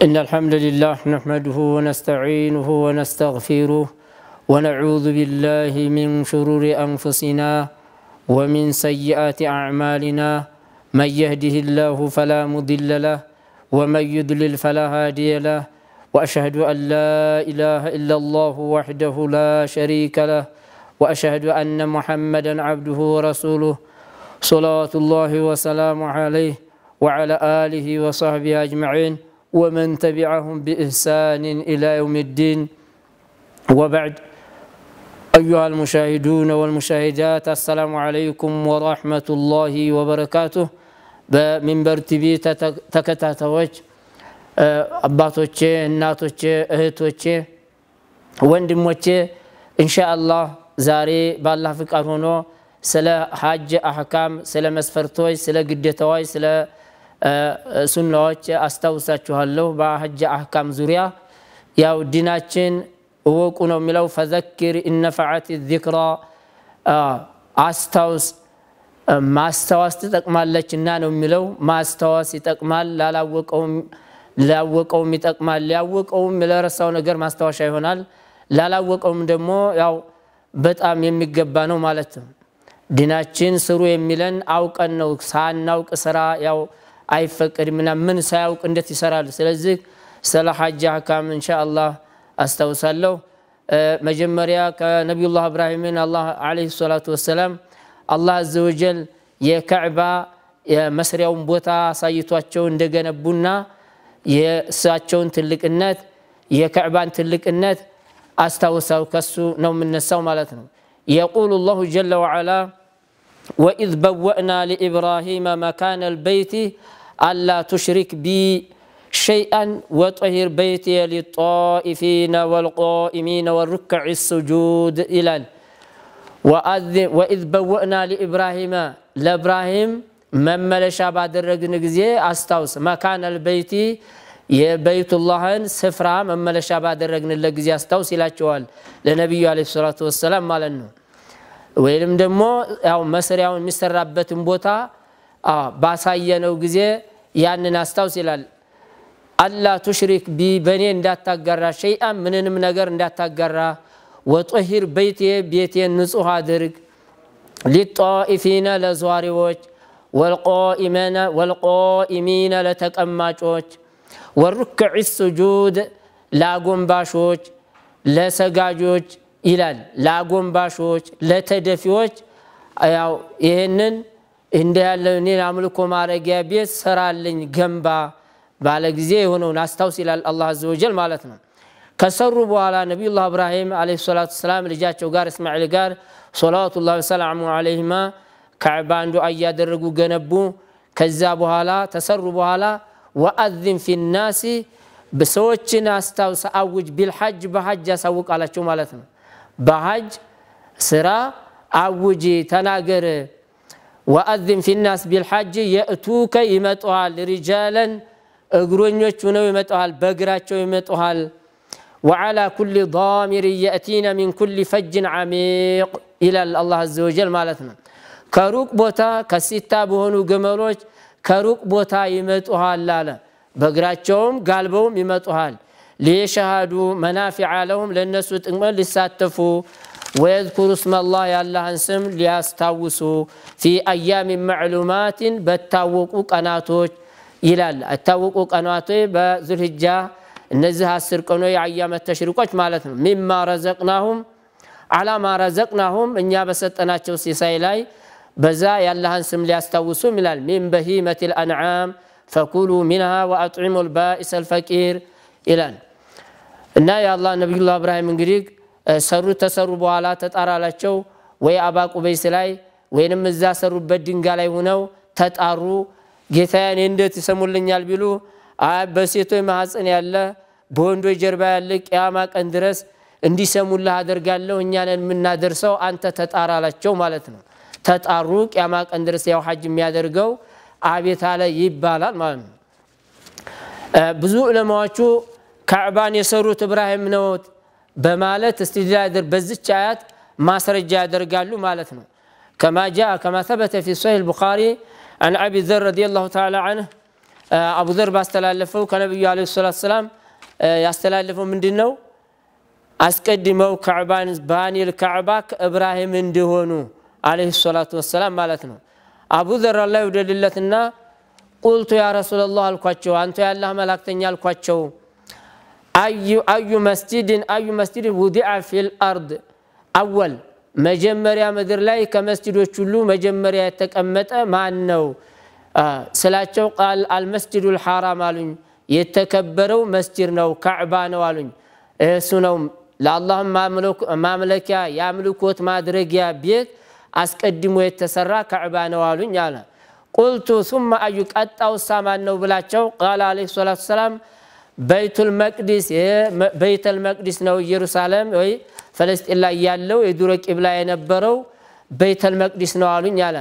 إن الحمد لله نحمده ونستعينه ونستغفره ونعوذ بالله من شرور أنفسنا ومن سيئات أعمالنا من يهده الله فلا مضل له ومن يضلل فلا هادي له وأشهد أن لا إله إلا الله وحده لا شريك له وأشهد أن محمدا عبده ورسوله صلاة الله وسلامه عليه وعلى آله وصحبه أجمعين ومن تبعهم بإحسان إلى يوم الدين وبعد أيها المشاهدون والمشاهدات السلام عليكم ورحمة الله وبركاته من برتبي تكتاتوج أباتوچه ناتوچه أهتوچه وندموچه إن شاء الله زاري بالله فكرونو سلا حاج أحكام سلا مسفرتوي سلا قدتوي سلا ሱናዎች አስታውሳችኋለሁ። በሐጅ አህካም ዙሪያ ያው ዲናችን እወቁ ነው የሚለው ፈዘክር እነፈዓት ዚክራ አስታውስ፣ ማስታወስ ትጠቅማለች እና ነው የሚለው። ማስታወስ ይጠቅማል፣ ላላወቀውም ይጠቅማል፣ ሊያወቀውም ለረሳው ነገር ማስታወሻ ይሆናል፣ ላላወቀውም ደግሞ ያው በጣም የሚገባ ነው ማለት ነው። ዲናችን ስሩ የሚለን አውቀን ነው። ሳናውቅ ስራ ያው አይፈቀድም ምና ምን ሳያውቅ እንዴት ይሰራል ስለዚህ ስለ ሐጅ አህካም እንሻ አላህ አስታውሳለሁ መጀመሪያ ከነቢዩላህ እብራሂምን አላህ ዓለይሂ ሰላቱ ወሰላም አላህ አዘ ወጀል የከዕባ የመስሪያውን ቦታ አሳይቷቸው እንደገነቡና የእሳቸውን ትልቅነት የከዕባን ትልቅነት አስታውሰው ከሱ ነው የምነሳው ማለት ነው የቁሉ ላሁ ጀለ ወዓላ وإذ بوأنا لإبراهيم مكان البيت ألا تشرك بي شيئا وطهر بيتي للطائفين والقائمين والركع السجود إلى وأذ وإذ بوأنا لإبراهيم لإبراهيم መመለሻ ባደረግን ጊዜ አስታውስ መካን አልበይቲ የበይቱላህን ስፍራ መመለሻ ባደረግንለት ጊዜ አስታውስ ይላቸዋል ለነቢዩ አለ ሰላቱ ወሰላም ማለት ነው ወይንም ደግሞ ያው መስሪያውን የሚሰራበትን ቦታ ባሳየነው ጊዜ يعني ناس توصل الله تشرك ببنين ذات جرة شيئا من المنجر ذات جرة وطهير بيتي بيتي النزوح درج للطائفين لزوار وجه والقائمين والقائمين لتقمع وجه والركع السجود لا قم باشوج لا سجاجوج إلى لا قم باشوج لا تدفوج أو يهنن እንደ ያለ እኔ አምልኮ ማረጊያ ቤት ሰራልኝ ገንባ ባለ ጊዜ የሆነውን አስታውስ ይላል አላህ አዘ ወጀል ማለት ነው። ከሰሩ በኋላ ነቢዩላህ እብራሂም ዓለይሂ ሰላቱ ሰላም ልጃቸው ጋር እስማኤል ጋር ሶላዋቱላህ ወሰላሙ ዓለይሂማ ከዕባ አንዱ እያደረጉ ገነቡ። ከዛ በኋላ ተሰሩ በኋላ ወአዚን ፊናሲ ሰዎችን አስታውስ አውጅ ቢልሐጅ በሐጅ ያሳውቅ አላቸው ማለት ነው። በሐጅ ስራ አውጅ ተናገር وأذن في الناس بالحج يأتوك يمطوال رجالا እግረኞች ሆነው ይመጣል በእግራቸው ይመጣል وعلى كل ضامر يأتينا من كل فج عميق إلى الله عز وجل مالتنا كروك بوتا كسيتا بهونو قمروش كروك بوتا يمطوال لالا በእግራቸውም قلبهم ይመጡሃል ليشهدوا منافع لهم للناس تنقل لساتفوا ويذكر اسم الله الله انسم ليستوسو في ايام معلومات بتاوقو قناتوج الى التاوقو قناتوي بذلحجا نزه عشر قنو ايام التشريقات معناتنا مما رزقناهم على ما رزقناهم انيا بسطناچو سيساي لاي بذا الله انسم ليستوسو ملال من بهيمه الانعام فكلوا منها واطعموا البائس الفقير الى ان يا الله نبي الله ابراهيم انغريق ሰሩት ተሰሩ በኋላ ተጣራላቸው ወይ አባ ቁበይስ ላይ ወይንም እዛ ሰሩበት ድንጋ ላይ ሁነው ተጣሩ። ጌታዬን እንዴት ይሰሙልኛል ቢሉ በሴቶች ማህፀን ያለ በወንዶች ጀርባ ያለ ቅያማ ቀን ድረስ እንዲሰሙልህ አደርጋለሁ እኛንን የምናደርሰው አንተ ተጣራላቸው ማለት ነው። ተጣሩ ቅያማ ቀን ድረስ ያው ሐጅ የሚያደርገው አቤት አለ ይባላል ማለት ነው። ብዙ ዑለማዎቹ ካዕባን የሰሩት እብራሂም ነው በማለት استدلال ያደር በዚች አያት ማስረጃ ያደርጋሉ ማለት ነው كما جاء كما ثبت في صحيح البخاري عن ابي ذر رضي الله تعالى عنه ابو ذر باستلالفه كنبي عليه الصلاه والسلام ያስተላለፈው ምንድን ነው አስቀድመው ካዕባን ባኒል ካዕባ ከእብራሂም እንደሆኑ አለህ ሰላቱ ወሰላም ማለት ነው። አቡ ዘር አላህ ይውደድለትና ቁልቱ ያ ረሱላላህ አልኳቸው፣ አንተ ያላህ መላእክተኛ አልኳቸው أي أي مسجد أي مسجد وضع في الأرض أول መጀመሪያ ምድር ላይ ከመስጅዶች ሁሉ መጀመሪያ የተቀመጠ ማን ነው ስላቸው ቃል አልመስጅዱ ልሐራም አሉኝ የተከበረው መስጅድ ነው ካዕባ ነው አሉኝ እሱ ነው ለአላህ ማምለኪያ የአምልኮት ማድረጊያ ቤት አስቀድሞ የተሰራ ካዕባ ነው አሉኝ አለ ቁልቱ ثم አዩ ቀጣው ሳማን ነው ብላቸው ቃል አለ ሰላቱ ሰላም በይቱ ልመቅዲስ በይተ ልመቅዲስ ነው ኢየሩሳሌም ወይ ፈለስጢን ላይ ያለው የዱሮ ቂብላ የነበረው በይተ ልመቅዲስ ነው አሉኝ አለ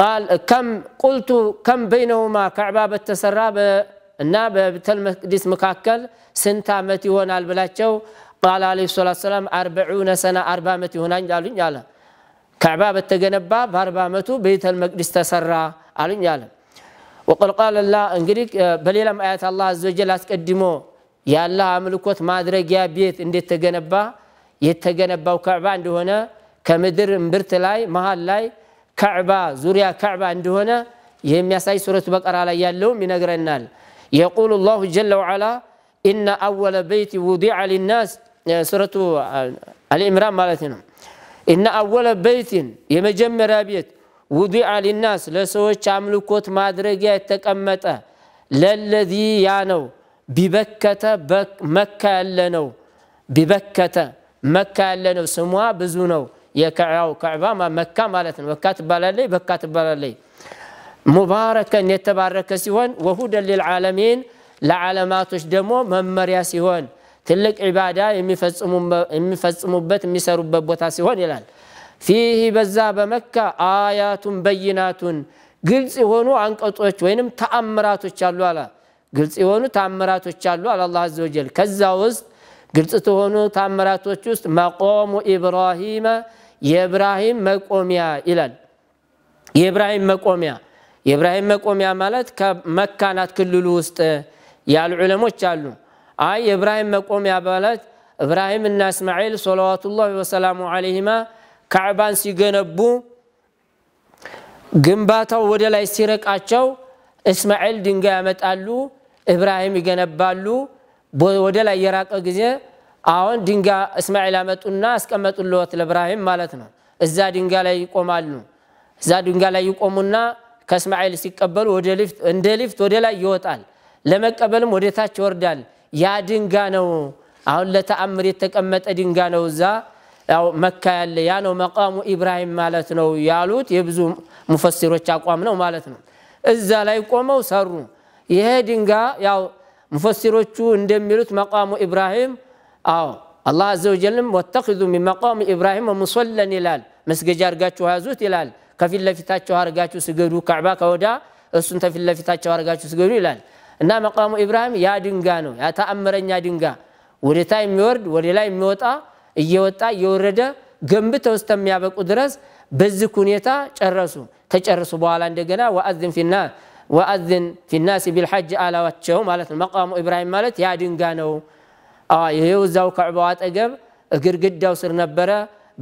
ቃል ከም ቁልቱ ከም በይነሁማ ካዕባ በተሰራ እና በቤተ ልመቅዲስ መካከል ስንት ዓመት ይሆናል ብላቸው ቃል አለይሂ ሰላቱ ሰላም አርበዑነ ሰና አርባ ዓመት ይሆናል አሉኝ አለ ካዕባ በተገነባ በአርባ ዓመቱ ቤተል መቅዲስ ተሰራ አሉኝ አለ وقال قال الله انجريك بل لم ايات الله عز وجل اسقدمو يا الله املكوت ما يا بيت اندي تغنبا يتغنبا وكعبا عنده هنا كمدر امبرت لاي محل لاي كعبا زوريا كعبا عنده هنا يهم يساي سوره بقره لا يالو مينغرنال يقول الله جل وعلا ان اول بيت وضع للناس سوره الامران مالتنا ان اول بيت يمجمر بيت وضع للناس ለሰዎች አምልኮት ማድረጊያ የተቀመጠ ለለዚ ያ ነው ቢበከተ መካ ያለ ነው ቢበከተ መካ ያለ ነው ስሟ ብዙ ነው የከዓው ከዕባ መካ ማለት ነው መካ ትባላለይ በካ ትባላለይ ሙባረከን የተባረከ ሲሆን ወሁደን ልልዓለሚን ለዓለማቶች ደግሞ መመሪያ ሲሆን ትልቅ ዒባዳ የሚፈጽሙበት የሚሰሩበት ቦታ ሲሆን ይላል ፊህ በዛ በመካ አያቱን በይናቱን ግልጽ የሆኑ አንቀጦች ወይንም ተአምራቶች አሉ አለ። ግልጽ የሆኑ ተአምራቶች አሉ አለ አላህ አዘ ወጀል። ከዛ ውስጥ ግልጽ ተሆኑ ተአምራቶች ውስጥ መቆሙ ኢብራሂመ የኢብራሂም መቆሚያ ይላል። የኢብራሂም መቆሚያ የኢብራሂም መቆሚያ ማለት ከመካ ናት ክልሉ ውስጥ ያሉ ዑለሞች አሉ። አይ የኢብራሂም መቆሚያ ማለት ኢብራሂም እና እስማኤል ሰለዋቱላህ ወሰላሙ ዓለይሂማ ካዕባን ሲገነቡ ግንባታው ወደ ላይ ሲረቃቸው እስማኤል ድንጋይ ያመጣሉ፣ እብራሂም ይገነባሉ። ወደ ላይ የራቀ ጊዜ አሁን ድንጋይ እስማኤል ያመጡና አስቀመጡለት ለብራሂም ማለት ነው። እዛ ድንጋይ ላይ ይቆማሉ። እዛ ድንጋይ ላይ ይቆሙና ከእስማኤል ሲቀበሉ እንደ ሊፍት ወደ ላይ ይወጣል። ለመቀበልም ወደ ታች ይወርዳል። ያ ድንጋይ ነው። አሁን ለተአምር የተቀመጠ ድንጋይ ነው እዛ ያው መካ ያለ ያ ነው መቃሙ ኢብራሂም ማለት ነው ያሉት የብዙ ሙፈሲሮች አቋም ነው ማለት ነው። እዛ ላይ ቆመው ሰሩ። ይሄ ድንጋ ያው ሙፈሲሮቹ እንደሚሉት መቃሙ ኢብራሂም አዎ አላህ አዘወጀልም ወተኪዙ ሚን መቃሚ ኢብራሂም ሙሶለን ይላል። መስገጃ አድርጋችሁ ያዙት ይላል። ከፊት ለፊታቸው አድርጋችሁ ስገዱ፣ ከዕባ ከወዳ እሱን ተፊት ለፊታቸው አድርጋችሁ ስገዱ ይላል። እና መቃሙ ኢብራሂም ያ ድንጋ ነው፣ ያ ተአምረኛ ድንጋ ወደ የሚወርድ ወደ ላይ የሚወጣ እየወጣ እየወረደ ገንብተው እስከሚያበቁ ድረስ በዚህ ሁኔታ ጨረሱ። ከጨረሱ በኋላ እንደገና ወአዝን ፊና ወአዝን ፊናሲ ቢልሐጅ አላዋቸው ማለት ነው። መቃሙ ኢብራሂም ማለት ያ ድንጋ ነው። ይሄው እዛው ከዕባው አጠገብ ግድግዳው ስር ነበረ።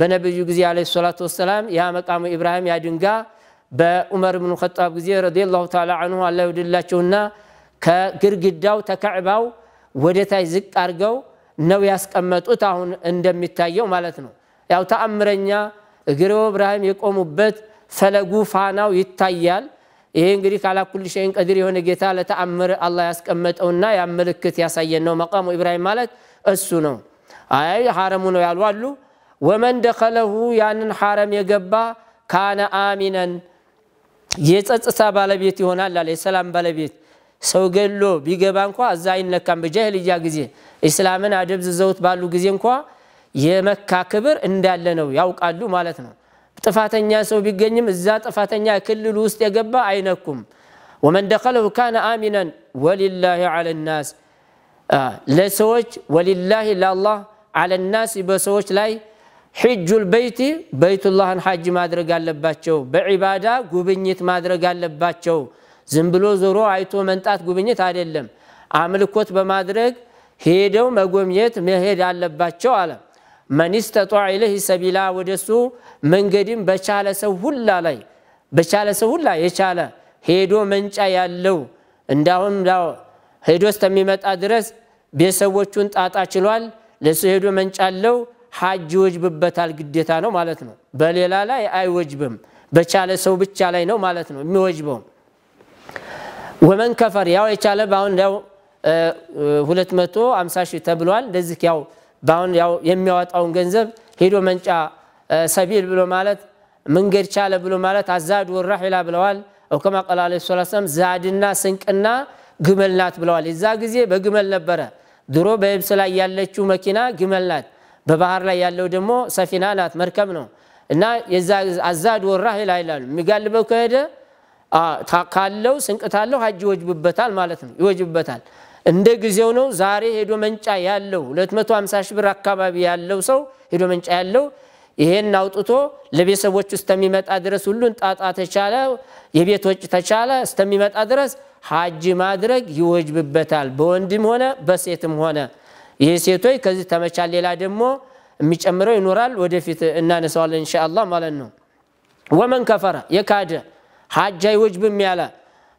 በነቢዩ ጊዜ ዓለይሂ ሰላቱ ወሰላም ያ መቃሙ ኢብራሂም ያ ድንጋ በዑመር ብኑ ኸጣብ ጊዜ ረዲየላሁ ተዓላ አንሁ አላ ይውድላቸውና ከግድግዳው ተከዕባው ወደታች ዝቅ አድርገው ነው ያስቀመጡት። አሁን እንደሚታየው ማለት ነው። ያው ተአምረኛ እግሬው ብርሃም የቆሙበት ፈለጉ ፋናው ይታያል። ይሄ እንግዲህ ካላኩል ሸይን ቀዲር የሆነ ጌታ ለተአምር አላህ ያስቀመጠውና ያምልክት ያሳየን ነው። መቃሙ ኢብራሂም ማለት እሱ ነው። አይ ሐረሙ ነው ያሉ አሉ። ወመን ደኸለሁ ያንን ሐረም የገባ ካነ አሚነን የጸጥታ ባለቤት ይሆናል አለ፣ የሰላም ባለቤት ሰው ገሎ ቢገባ እንኳ እዛ አይነካም። በጃሂልያ ጊዜ ኢስላምን አደብዝዘውት ባሉ ጊዜ እንኳ የመካ ክብር እንዳለ ነው ያውቃሉ ማለት ነው። ጥፋተኛ ሰው ቢገኝም እዛ ጥፋተኛ ክልል ውስጥ የገባ አይነኩም። ወመን ደኸለሁ ካነ አሚነን ወሊላሂ አለ ናስ ለሰዎች ወሊላሂ ለአላህ አለ ናስ በሰዎች ላይ ሒጁል በይቲ በይቱላህን ሐጅ ማድረግ አለባቸው። በዒባዳ ጉብኝት ማድረግ አለባቸው። ዝም ብሎ ዞሮ አይቶ መንጣት ጉብኝት አይደለም። አምልኮት በማድረግ ሄደው መጎብኘት መሄድ አለባቸው አለ። መን ስተጧ ኢለህ ሰቢላ ወደሱ መንገድም በቻለ ሰው ሁላ ላይ በቻለ ሰው ሁላ የቻለ ሄዶ መንጫ ያለው እንዳሁን ሄዶ እስከሚመጣ ድረስ ቤተሰቦቹን ጣጣ ችሏል። ለሱ ሄዶ መንጫ አለው ሐጅ ይወጅብበታል፣ ግዴታ ነው ማለት ነው። በሌላ ላይ አይወጅብም፣ በቻለ ሰው ብቻ ላይ ነው ማለት ነው የሚወጅበው። ወመን ከፈር ያው የቻለ በአሁን ያው 250 ሺህ ተብሏል። እንደዚህ ያው በአሁን ያው የሚያወጣውን ገንዘብ ሄዶ መንጫ ሰቢል ብሎ ማለት መንገድ ቻለ ብሎ ማለት አዛድ ወራሒላ ብለዋል። ወከማ ቀላ ለ ላ ሰለም ዛድና ስንቅና ግመል ናት ብለዋል። የዛ ጊዜ በግመል ነበረ። ድሮ በየብስ ላይ ያለችው መኪና ግመል ናት። በባህር ላይ ያለው ደግሞ ሰፊና ናት፣ መርከብ ነው። እና የዛ አዛድ ወራሒላ ይላሉ የሚጋልበው ከሄደ ካለው ስንቅ ታለው ሀጅ ይወጅብበታል ማለት ነው። ይወጅብበታል እንደ ጊዜው ነው። ዛሬ ሄዶ መንጫ ያለው 250 ሺህ ብር አካባቢ ያለው ሰው ሄዶ መንጫ ያለው ይሄን አውጥቶ ለቤተሰቦች እስተሚመጣ ድረስ ሁሉን ጣጣ ተቻለ፣ የቤት ወጭ ተቻለ እስተሚመጣ ድረስ ሀጅ ማድረግ ይወጅብበታል፣ በወንድም ሆነ በሴትም ሆነ። ይህ ሴቶች ከዚህ ተመቻል። ሌላ ደግሞ የሚጨምረው ይኖራል፣ ወደፊት እናነሳዋለን ኢንሻአላህ ማለት ነው። ወመን ከፈረ የካደ ሐጅ አይወጅብም ያለ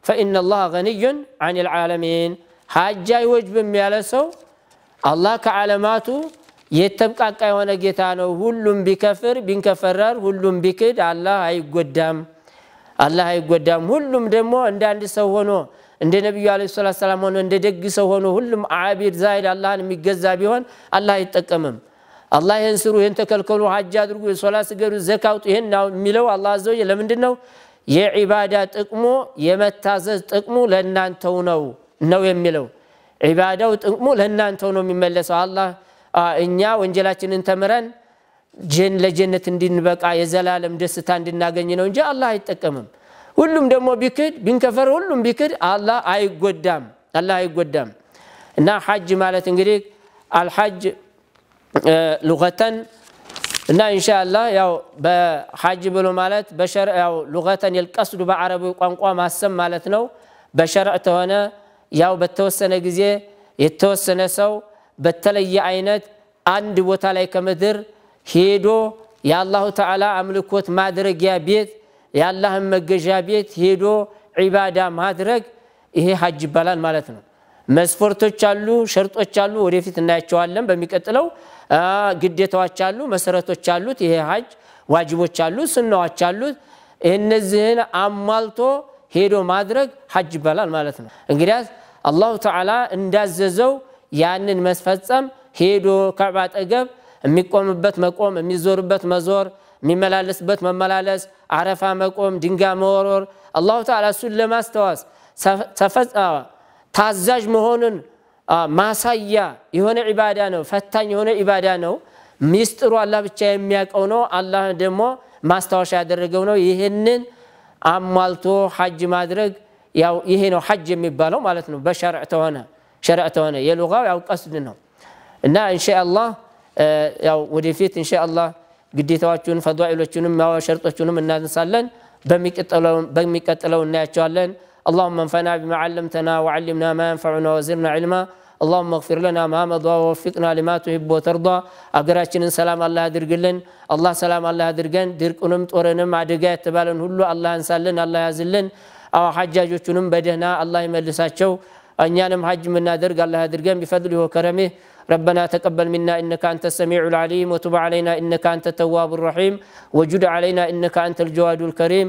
ፈኢነላህ ገኒዩን አኒል ዓለሚን ሐጅ አይወጅብም ያለ ሰው አላህ ከዓለማቱ የተብቃቃ የሆነ ጌታ ነው። ሁሉም ቢከፍር ቢንከፈረር፣ ሁሉም ቢክድ አላህ አይጎዳም አላህ አይጎዳም። ሁሉም ደግሞ እንደ አንድ ሰው ሆኖ እንደ ነቢዩ ዓለይሂ ሰላቱ ሰላም ሆኖ እንደ ደግ ሰው ሆኖ ሁሉም አቢድ ዛሂድ አላህን የሚገዛ ቢሆን አላህ አይጠቀምም። አላህ ይህን ስሩ፣ ይህን ተከልከሉ፣ ሐጅ አድርጉ፣ ሶላት ስገዱ፣ ዘካ አውጡ፣ ይህን የሚለው አላህ አዘወጀ ለምንድን ነው? የዒባዳ ጥቅሙ የመታዘዝ ጥቅሙ ለእናንተው ነው ነው የሚለው ዒባዳው ጥቅሙ ለእናንተው ነው የሚመለሰው። አላህ እኛ ወንጀላችንን ተምረን ጀን ለጀነት እንድንበቃ የዘላለም ደስታ እንድናገኝ ነው እንጂ አላህ አይጠቀምም። ሁሉም ደግሞ ቢክድ ቢንከፈር ሁሉም ቢክድ አላህ አይጎዳም አላህ አይጎዳም። እና ሐጅ ማለት እንግዲህ አልሐጅ ሉገተን እና እንሻላ ያው በሐጅ ብሎ ማለት በሸር ያው ሉገተን የልቀስዱ በአረቡ ቋንቋ ማሰብ ማለት ነው። በሸርዕ ተሆነ ያው በተወሰነ ጊዜ የተወሰነ ሰው በተለየ አይነት አንድ ቦታ ላይ ከምድር ሄዶ የአላሁ ተዓላ አምልኮት ማድረጊያ ቤት የአላህን መገዣ ቤት ሄዶ ዒባዳ ማድረግ ይሄ ሐጅ ይባላል ማለት ነው። መስፈርቶች አሉ፣ ሸርጦች አሉ። ወደፊት እናያቸዋለን በሚቀጥለው ግዴታዎች አሉ፣ መሰረቶች አሉት። ይሄ ሀጅ ዋጅቦች አሉት፣ ስናዎች አሉት። እነዚህን አሟልቶ ሄዶ ማድረግ ሀጅ ይባላል ማለት ነው። እንግዲያስ አላሁ ተዓላ እንዳዘዘው ያንን መስፈጸም ሄዶ ከዕባ አጠገብ የሚቆምበት መቆም፣ የሚዞርበት መዞር፣ የሚመላለስበት መመላለስ፣ አረፋ መቆም፣ ድንጋ መወርወር አላሁ ተዓላ እሱን ለማስታወስ ታዛዥ መሆኑን ማሳያ የሆነ ዒባዳ ነው። ፈታኝ የሆነ ዒባዳ ነው። ሚስጥሩ አላህ ብቻ የሚያውቀው ነው። አላህ ደግሞ ማስታወሻ ያደረገው ነው። ይህንን አሟልቶ ሐጅ ማድረግ ያው ይሄ ነው ሐጅ የሚባለው ማለት ነው። በሸርዕ ተሆነ ሸርዕ ተሆነ የሉጋው ያው ቀስድ ነው እና ኢንሻአላህ ያው ወደፊት ኢንሻአላህ ግዴታዎቹን ፈዷኢሎቹንም ያው ሸርጦቹንም እናነሳለን። በሚቀጥለው እናያቸዋለን። اللهم انفعنا بما علمتنا وعلمنا ما ينفعنا وزرنا علما اللهم اغفر لنا ما مضى ووفقنا لما تحب وترضى اقراشن سلام الله درقلن الله سلام الله درقن درقنم تورنم عدقات تبالن هلو الله انسالن الله يزلن او حجاجوشنم بدهنا الله يملساتشو ان يانم حج منا درق الله درقن بفضله وكرمه ربنا تقبل منا انك انت السميع العليم وتب علينا انك انت التواب الرحيم وجد علينا انك انت الجواد الكريم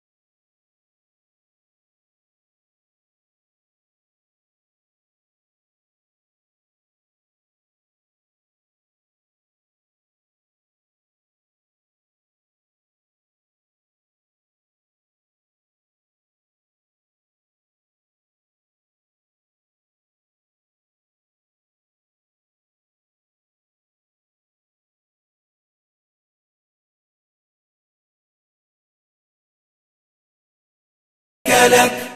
لك